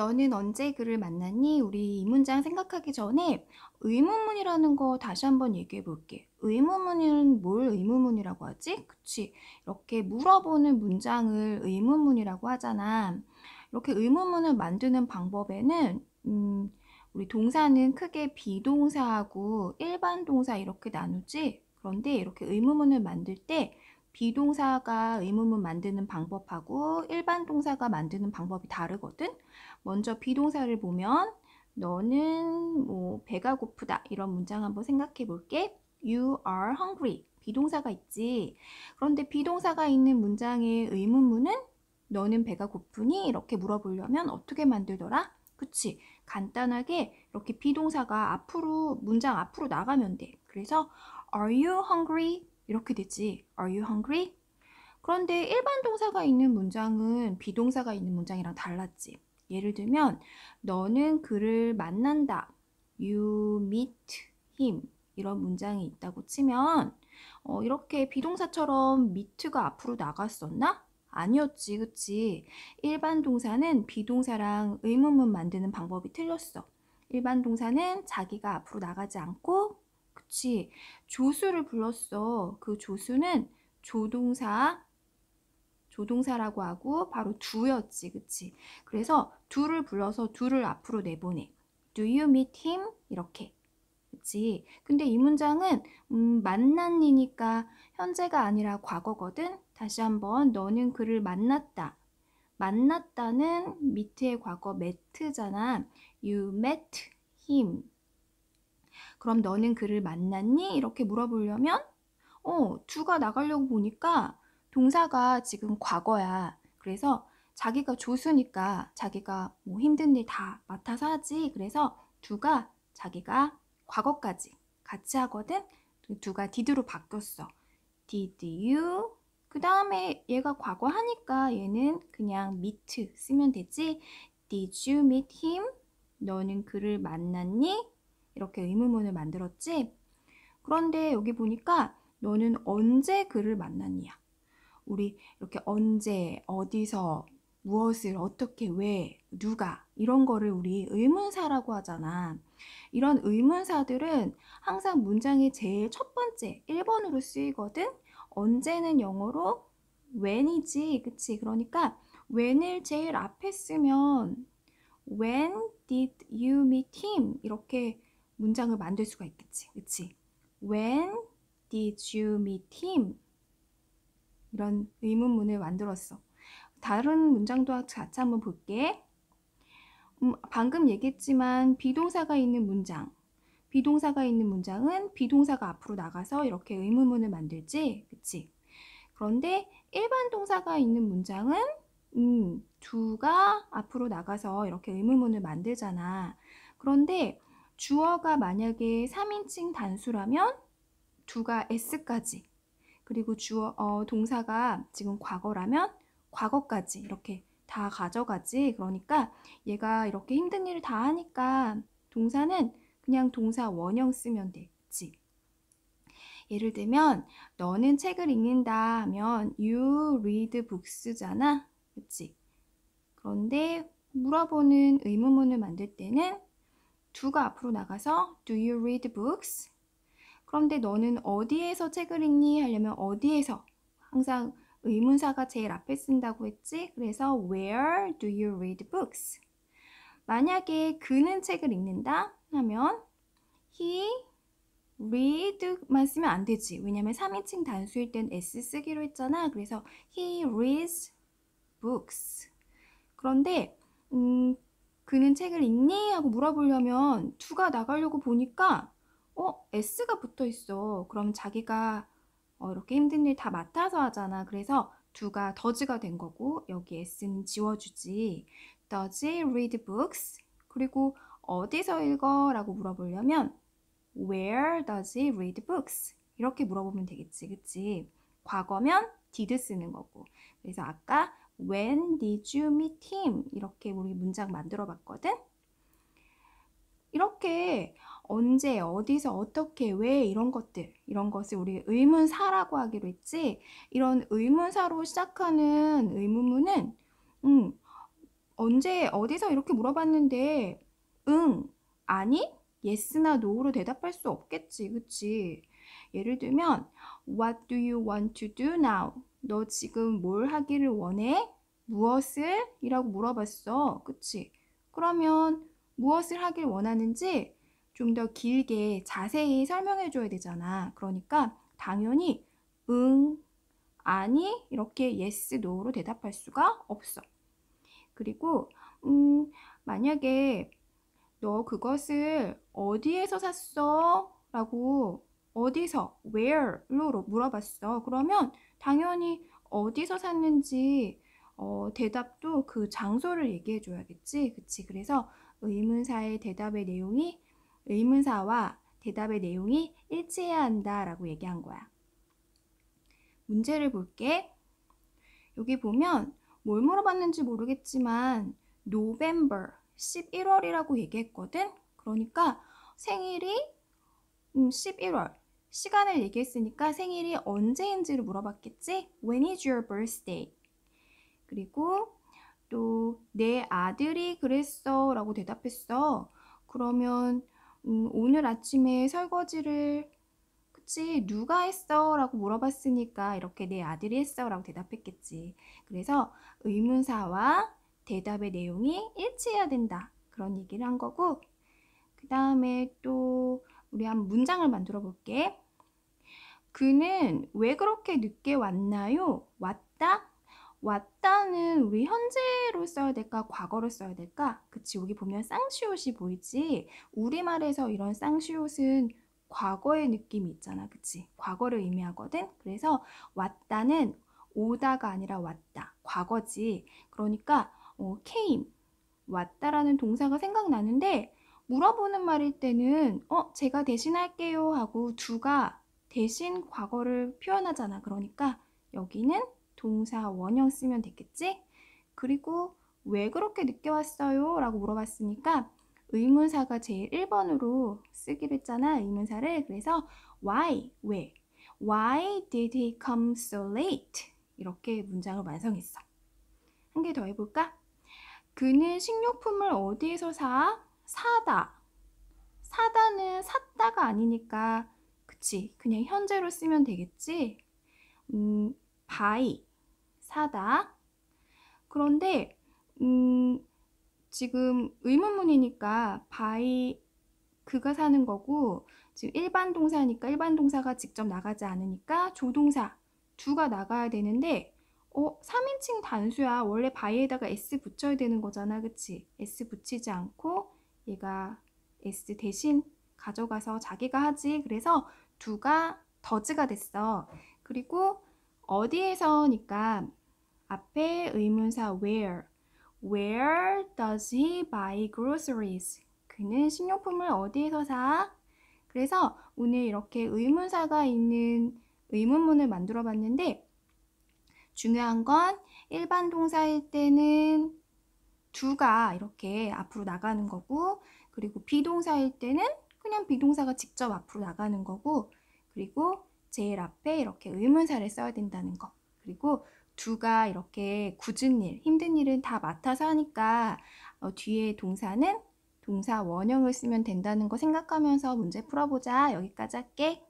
너는 언제 그를 만났니? 우리 이 문장 생각하기 전에 의문문이라는 거 다시 한번 얘기해 볼게. 의문문은 뭘 의문문이라고 하지? 그치. 이렇게 물어보는 문장을 의문문이라고 하잖아. 이렇게 의문문을 만드는 방법에는, 음, 우리 동사는 크게 비동사하고 일반 동사 이렇게 나누지? 그런데 이렇게 의문문을 만들 때 비동사가 의문문 만드는 방법하고 일반 동사가 만드는 방법이 다르거든? 먼저 비동사를 보면 너는 뭐 배가 고프다 이런 문장 한번 생각해 볼게. You are hungry. 비동사가 있지. 그런데 비동사가 있는 문장의 의문문은 너는 배가 고프니? 이렇게 물어보려면 어떻게 만들더라? 그치? 간단하게 이렇게 비동사가 앞으로 문장 앞으로 나가면 돼. 그래서 Are you hungry? 이렇게 되지. Are you hungry? 그런데 일반 동사가 있는 문장은 비동사가 있는 문장이랑 달랐지. 예를 들면 너는 그를 만난다. You meet him. 이런 문장이 있다고 치면 어, 이렇게 비동사처럼 meet가 앞으로 나갔었나? 아니었지, 그치? 일반 동사는 비동사랑 의문문 만드는 방법이 틀렸어. 일반 동사는 자기가 앞으로 나가지 않고, 그치? 조수를 불렀어. 그 조수는 조동사, 조동사라고 하고 바로 두였지 그치 그래서 두를 불러서 두를 앞으로 내보내 Do you meet him? 이렇게 그치 근데 이 문장은 음, 만났니니까 현재가 아니라 과거거든 다시 한번 너는 그를 만났다 만났다는 밑의 과거 met잖아 You met him 그럼 너는 그를 만났니? 이렇게 물어보려면 어, 두가 나가려고 보니까 동사가 지금 과거야. 그래서 자기가 조수니까 자기가 뭐 힘든 일 다 맡아서 하지. 그래서 두가 자기가 과거까지 같이 하거든. 그 두가 디드로 바뀌었어. 디 i 유그 다음에 얘가 과거 하니까 얘는 그냥 미트 쓰면 되지. Did you meet him? 너는 그를 만났니? 이렇게 의문문을 만들었지. 그런데 여기 보니까 너는 언제 그를 만났냐? 우리 이렇게 언제, 어디서, 무엇을, 어떻게, 왜, 누가 이런 거를 우리 의문사라고 하잖아. 이런 의문사들은 항상 문장의 제일 첫 번째 1번으로 쓰이거든. 언제는 영어로 when이지. 그치? 그러니까 when을 제일 앞에 쓰면 when did you meet him? 이렇게 문장을 만들 수가 있겠지. 그치? when did you meet him? 이런 의문문을 만들었어. 다른 문장도 같이 한번 볼게. 음, 방금 얘기했지만 비동사가 있는 문장. 비동사가 있는 문장은 비동사가 앞으로 나가서 이렇게 의문문을 만들지. 그치? 그런데 일반 동사가 있는 문장은 음, 두가 앞으로 나가서 이렇게 의문문을 만들잖아. 그런데 주어가 만약에 3인칭 단수라면 두가 s까지 그리고 주어 어, 동사가 지금 과거라면 과거까지 이렇게 다 가져가지. 그러니까 얘가 이렇게 힘든 일을 다 하니까 동사는 그냥 동사 원형 쓰면 되지. 예를 들면 너는 책을 읽는다 하면 you read books잖아. 그렇지? 그런데 물어보는 의문문을 만들 때는 두가 앞으로 나가서 do you read books? 그런데 너는 어디에서 책을 읽니? 하려면 어디에서 항상 의문사가 제일 앞에 쓴다고 했지? 그래서 where do you read books? 만약에 그는 책을 읽는다 하면 he read만 쓰면 안 되지. 왜냐면 3인칭 단수일 땐 s 쓰기로 했잖아. 그래서 he reads books. 그런데 음, 그는 책을 읽니? 하고 물어보려면 두가 나가려고 보니까 어? S가 붙어 있어. 그럼 자기가 어, 이렇게 힘든 일 다 맡아서 하잖아. 그래서 두가 더즈가 된 거고 여기 S는 지워주지. Does he read books? 그리고 어디서 읽어? 라고 물어보려면 Where does he read books? 이렇게 물어보면 되겠지, 그치? 과거면 did 쓰는 거고. 그래서 아까 When did you meet him? 이렇게 우리 문장 만들어 봤거든? 이렇게 언제, 어디서, 어떻게, 왜 이런 것들, 이런 것을 우리 의문사라고 하기로 했지, 이런 의문사로 시작하는 의문문은, 음, 언제, 어디서 이렇게 물어봤는데, 응, 아니, 예스나 노로 대답할 수 없겠지, 그치? 예를 들면, What do you want to do now? 너 지금 뭘 하기를 원해? 무엇을? 이라고 물어봤어. 그치? 그러면 무엇을 하길 원하는지 좀더 길게 자세히 설명해 줘야 되잖아. 그러니까 당연히 응, 아니 이렇게 yes, no로 대답할 수가 없어. 그리고 음, 만약에 너 그것을 어디에서 샀어? 라고 어디서 where로 물어봤어. 그러면 당연히 어디서 샀는지 어, 대답도 그 장소를 얘기해 줘야겠지. 그치? 그래서 의문사의 대답의 내용이 의문사와 대답의 내용이 일치해야 한다라고 얘기한 거야. 문제를 볼게. 여기 보면 뭘 물어봤는지 모르겠지만 November 11월이라고 얘기했거든. 그러니까 생일이 11월. 음, 시간을 얘기했으니까 생일이 언제인지를 물어봤겠지? When is your birthday? 그리고 또 내 아들이 그랬어 라고 대답했어. 그러면 음, 오늘 아침에 설거지를 그치 누가 했어? 라고 물어봤으니까 이렇게 내 아들이 했어 라고 대답했겠지. 그래서 의문사와 대답의 내용이 일치해야 된다. 그런 얘기를 한 거고 그 다음에 또 우리 한 문장을 만들어 볼게. 그는 왜 그렇게 늦게 왔나요? 왔다? 왔다는 우리 현재로 써야 될까 과거로 써야 될까? 그치 여기 보면 쌍시옷이 보이지? 우리말에서 이런 쌍시옷은 과거의 느낌이 있잖아 그치? 과거를 의미하거든? 그래서 왔다는 오다가 아니라 왔다 과거지 그러니까 어, came 왔다라는 동사가 생각나는데 물어보는 말일 때는 어 제가 대신할게요 하고 두가 대신 과거를 표현하잖아 그러니까 여기는 동사 원형 쓰면 됐겠지? 그리고 왜 그렇게 늦게 왔어요? 라고 물어봤으니까 의문사가 제일 1번으로 쓰기로 했잖아. 의문사를. 그래서 why, 왜? Why did he come so late? 이렇게 문장을 완성했어. 한 개 더 해볼까? 그는 식료품을 어디에서 사? 사다. 사다는 샀다가 아니니까 그치. 그냥 현재로 쓰면 되겠지? 음, buy. 사다. 그런데 음, 지금 의문문이니까 바이 그가 사는 거고 지금 일반 동사니까 일반 동사가 직접 나가지 않으니까 조동사 두가 나가야 되는데 어, 3인칭 단수야. 원래 바이에다가 s 붙여야 되는 거잖아. 그치? s 붙이지 않고 얘가 s 대신 가져가서 자기가 하지. 그래서 두가 더즈가 됐어. 그리고 어디에서니까 앞에 의문사 where. Where does he buy groceries? 그는 식료품을 어디에서 사? 그래서 오늘 이렇게 의문사가 있는 의문문을 만들어 봤는데 중요한 건 일반 동사일 때는 두가 이렇게 앞으로 나가는 거고 그리고 비동사일 때는 그냥 비동사가 직접 앞으로 나가는 거고 그리고 제일 앞에 이렇게 의문사를 써야 된다는 거 그리고 두가 이렇게 굳은 일, 힘든 일은 다 맡아서 하니까 어, 뒤에 동사는 동사 원형을 쓰면 된다는 거 생각하면서 문제 풀어보자. 여기까지 할게.